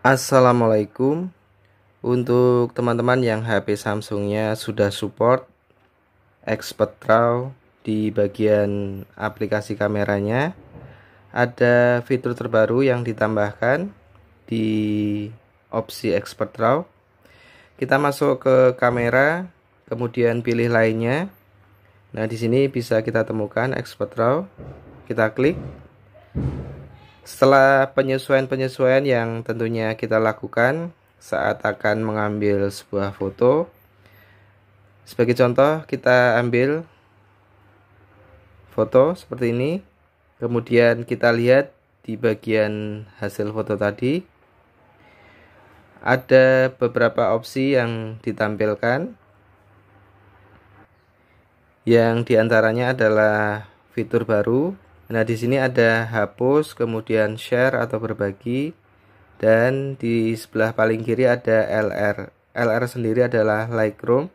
Assalamualaikum Untuk teman-teman yang HP Samsungnya sudah support Xpetraw di bagian aplikasi kameranya Ada fitur terbaru yang ditambahkan di opsi Xpetraw kita masuk ke kamera, kemudian pilih lainnya. Nah, di sini bisa kita temukan expert raw. Kita klik. Setelah penyesuaian-penyesuaian yang tentunya kita lakukan saat akan mengambil sebuah foto. Sebagai contoh, kita ambil foto seperti ini. Kemudian kita lihat di bagian hasil foto tadi ada beberapa opsi yang ditampilkan yang diantaranya adalah fitur baru nah di sini ada hapus kemudian share atau berbagi dan di sebelah paling kiri ada LR LR sendiri adalah Lightroom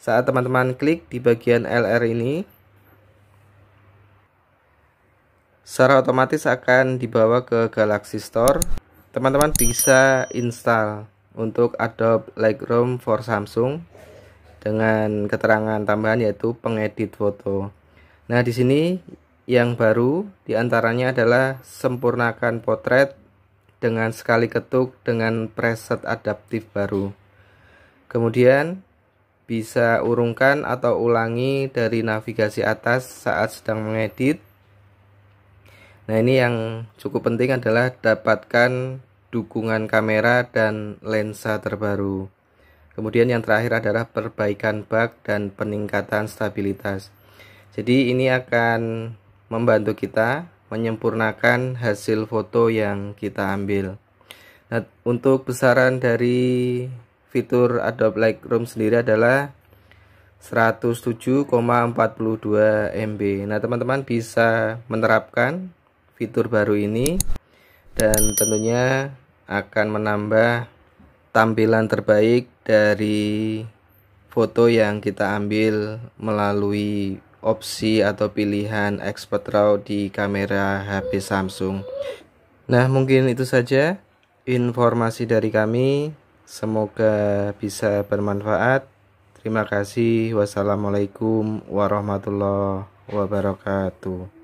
saat teman-teman klik di bagian LR ini secara otomatis akan dibawa ke Galaxy Store teman-teman bisa install untuk Adobe Lightroom for Samsung dengan keterangan tambahan yaitu pengedit foto. Nah, di sini yang baru diantaranya adalah sempurnakan potret dengan sekali ketuk dengan preset adaptif baru. Kemudian bisa urungkan atau ulangi dari navigasi atas saat sedang mengedit. Nah, ini yang cukup penting adalah dapatkan dukungan kamera dan lensa terbaru. Kemudian yang terakhir adalah perbaikan bug dan peningkatan stabilitas. Jadi ini akan membantu kita menyempurnakan hasil foto yang kita ambil. Nah, untuk besaran dari fitur Adobe Lightroom sendiri adalah 107,42 MB. Nah, teman-teman bisa menerapkan fitur baru ini dan tentunya akan menambah tampilan terbaik dari foto yang kita ambil melalui opsi atau pilihan expert raw di kamera HP Samsung. Nah, mungkin itu saja informasi dari kami. Semoga bisa bermanfaat. Terima kasih. Wassalamualaikum warahmatullahi wabarakatuh.